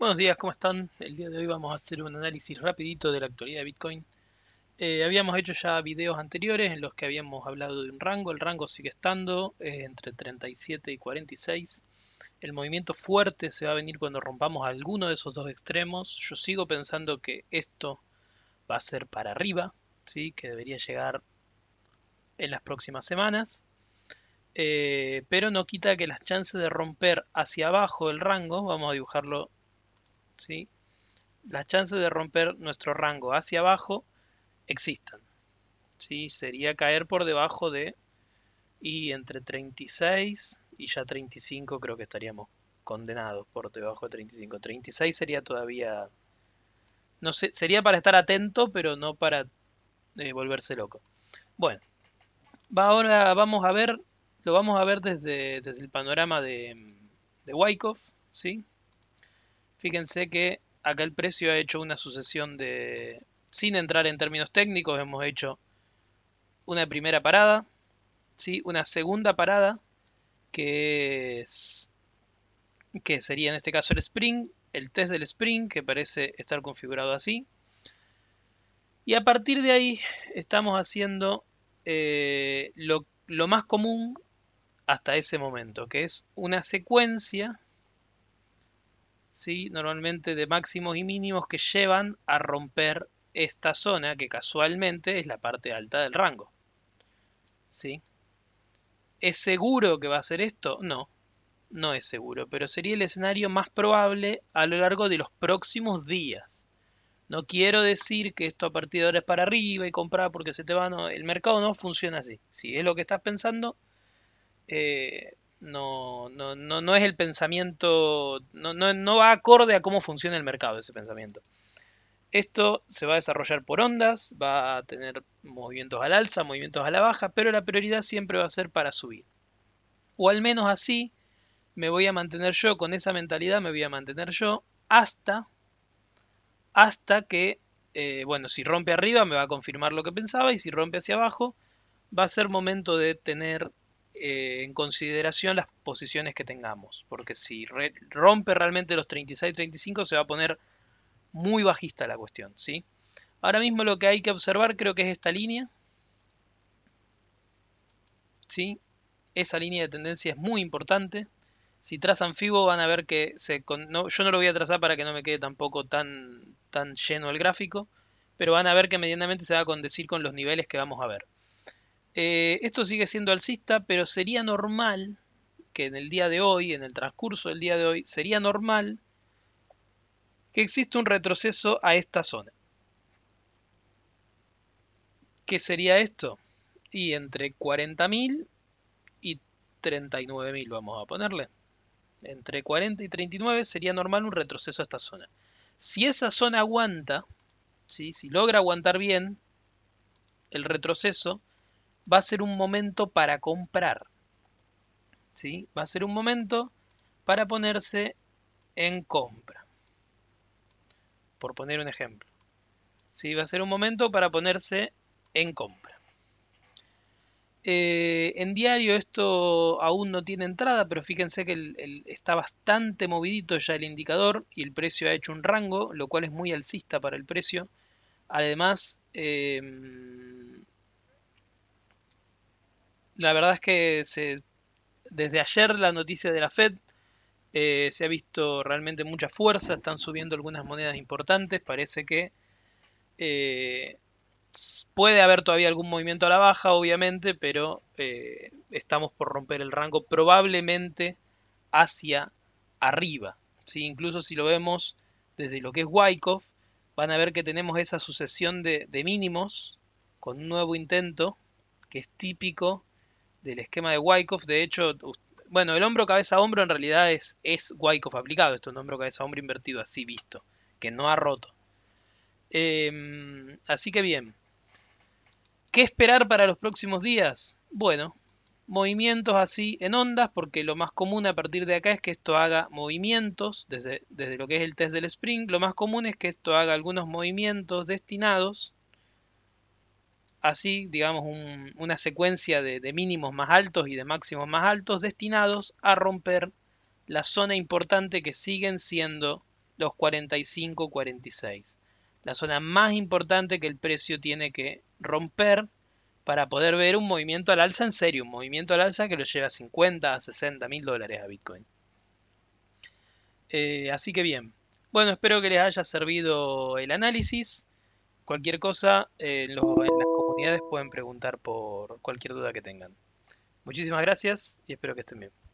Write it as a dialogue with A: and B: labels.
A: Buenos días, ¿cómo están? El día de hoy vamos a hacer un análisis rapidito de la actualidad de Bitcoin. Eh, habíamos hecho ya videos anteriores en los que habíamos hablado de un rango. El rango sigue estando eh, entre 37 y 46. El movimiento fuerte se va a venir cuando rompamos alguno de esos dos extremos. Yo sigo pensando que esto va a ser para arriba, ¿sí? que debería llegar en las próximas semanas. Eh, pero no quita que las chances de romper hacia abajo el rango, vamos a dibujarlo ¿sí? las chances de romper nuestro rango hacia abajo existan. ¿sí? Sería caer por debajo de y entre 36 y ya 35 creo que estaríamos condenados por debajo de 35. 36 sería todavía... No sé, sería para estar atento, pero no para eh, volverse loco. Bueno, ahora vamos a ver, lo vamos a ver desde, desde el panorama de, de Wyckoff, ¿sí? Fíjense que acá el precio ha hecho una sucesión de... Sin entrar en términos técnicos, hemos hecho una primera parada, ¿sí? una segunda parada, que, es, que sería en este caso el Spring, el test del Spring, que parece estar configurado así. Y a partir de ahí estamos haciendo eh, lo más común hasta ese momento, que es una secuencia normalmente de máximos y mínimos que llevan a romper esta zona que casualmente es la parte alta del rango. ¿Sí? ¿Es seguro que va a ser esto? No, no es seguro, pero sería el escenario más probable a lo largo de los próximos días. No quiero decir que esto a partir de ahora es para arriba y comprar porque se te va. No, el mercado no funciona así. Si es lo que estás pensando, eh, no, no, no, es el pensamiento, no, no, va acorde a cómo funciona el mercado ese pensamiento. Esto se va a desarrollar por ondas, va a tener movimientos al alza, movimientos a la baja, pero la prioridad siempre va a ser para subir. O al menos así me voy a mantener yo, con esa mentalidad me voy a mantener yo hasta, hasta que, eh, bueno, si rompe arriba me va a confirmar lo que pensaba y si rompe hacia abajo va a ser momento de tener eh, en consideración las posiciones que tengamos, porque si rompe realmente los 36-35 y se va a poner muy bajista la cuestión, ¿sí? Ahora mismo lo que hay que observar creo que es esta línea, ¿sí? Esa línea de tendencia es muy importante. Si trazan FIBO van a ver que se yo no lo voy a trazar para que no me quede tampoco tan, tan lleno el gráfico, pero van a ver que medianamente se va a condecir con los niveles que vamos a ver. Eh, esto sigue siendo alcista, pero sería normal que en el día de hoy, en el transcurso del día de hoy, sería normal que exista un retroceso a esta zona. ¿Qué sería esto? Y entre 40.000 y 39.000 vamos a ponerle. Entre 40 y 39 sería normal un retroceso a esta zona. Si esa zona aguanta, ¿sí? si logra aguantar bien el retroceso, va a ser un momento para comprar. ¿Sí? Va a ser un momento para ponerse en compra. Por poner un ejemplo. ¿Sí? Va a ser un momento para ponerse en compra. Eh, en diario esto aún no tiene entrada, pero fíjense que está bastante movidito ya el indicador y el precio ha hecho un rango, lo cual es muy alcista para el precio. Además, eh, la verdad es que se, desde ayer la noticia de la Fed eh, se ha visto realmente mucha fuerza, están subiendo algunas monedas importantes, parece que eh, puede haber todavía algún movimiento a la baja, obviamente, pero eh, estamos por romper el rango probablemente hacia arriba. Incluso si lo vemos desde lo que es Wyckoff, van a ver que tenemos esa sucesión de, de mínimos con un nuevo intento que es típico del esquema de Wyckoff. De hecho, bueno, el hombro cabeza hombro en realidad es, es Wyckoff aplicado. Esto es un hombro cabeza hombro invertido, así visto, que no ha roto. Em, así que bien. ¿Qué esperar para los próximos días? Bueno, movimientos así en ondas, porque lo más común a partir de acá es que esto haga movimientos, desde, desde lo que es el test del spring, lo más común es que esto haga algunos movimientos destinados así, digamos, una secuencia de, mínimos más altos y de máximos más altos destinados a romper la zona importante que siguen siendo los 45-46. La zona más importante que el precio tiene que romper para poder ver un movimiento al alza en serio, un movimiento al alza que lo lleva a 50 a 60 mil dólares a Bitcoin. Eh, así que bien. Bueno, espero que les haya servido el análisis. Cualquier cosa eh, en pueden preguntar por cualquier duda que tengan. Muchísimas gracias y espero que estén bien.